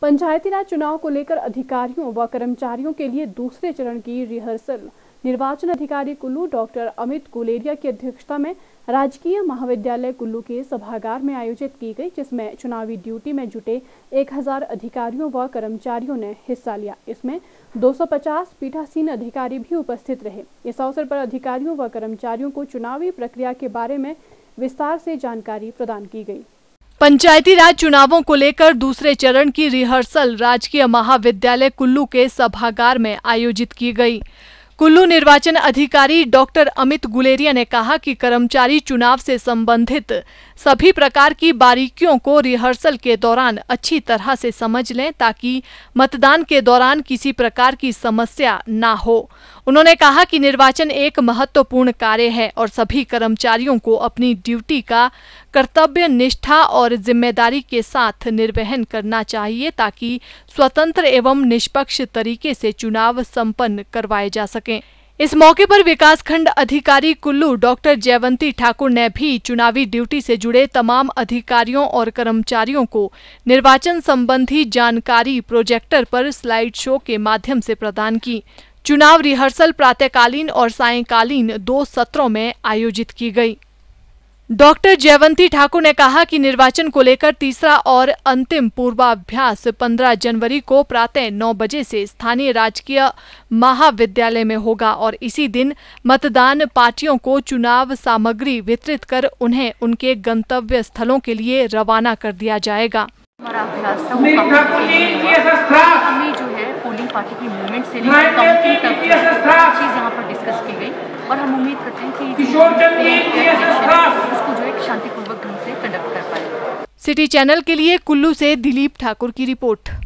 पंचायती राज चुनाव को लेकर अधिकारियों व कर्मचारियों के लिए दूसरे चरण की रिहर्सल निर्वाचन अधिकारी कुल्लू डॉक्टर अमित गुलेरिया की अध्यक्षता में राजकीय महाविद्यालय कुल्लू के सभागार में आयोजित की गई जिसमें चुनावी ड्यूटी में जुटे 1000 अधिकारियों व कर्मचारियों ने हिस्सा लिया इसमें 250 पीठासीन अधिकारी भी उपस्थित रहे इस अवसर पर अधिकारियों व कर्मचारियों को चुनावी प्रक्रिया के बारे में विस्तार से जानकारी प्रदान की गई पंचायती राज चुनावों को लेकर दूसरे चरण की रिहर्सल राजकीय महाविद्यालय कुल्लू के सभागार में आयोजित की गई कुल्लू निर्वाचन अधिकारी डॉक्टर अमित गुलेरिया ने कहा कि कर्मचारी चुनाव से संबंधित सभी प्रकार की बारीकियों को रिहर्सल के दौरान अच्छी तरह से समझ लें ताकि मतदान के दौरान किसी प्रकार की समस्या ना हो उन्होंने कहा कि निर्वाचन एक महत्वपूर्ण कार्य है और सभी कर्मचारियों को अपनी ड्यूटी का कर्तव्य निष्ठा और जिम्मेदारी के साथ निर्वहन करना चाहिए ताकि स्वतंत्र एवं निष्पक्ष तरीके से चुनाव सम्पन्न करवाए जा सकें इस मौके पर विकासखंड अधिकारी कुल्लू डॉक्टर जयवंती ठाकुर ने भी चुनावी ड्यूटी से जुड़े तमाम अधिकारियों और कर्मचारियों को निर्वाचन संबंधी जानकारी प्रोजेक्टर पर स्लाइड शो के माध्यम से प्रदान की चुनाव रिहर्सल प्रातःकालीन और सायकालीन दो सत्रों में आयोजित की गई डॉक्टर जयवंती ठाकुर ने कहा कि निर्वाचन को लेकर तीसरा और अंतिम पूर्वाभ्यास 15 जनवरी को प्रातः 9 बजे से स्थानीय राजकीय महाविद्यालय में होगा और इसी दिन मतदान पार्टियों को चुनाव सामग्री वितरित कर उन्हें उनके गंतव्य स्थलों के लिए रवाना कर दिया जाएगा पार्टी की मूवमेंट से लेकर डिस्कस की गई और हम उम्मीद करते हैं कि सिटी चैनल के लिए कुल्लू से दिलीप ठाकुर की रिपोर्ट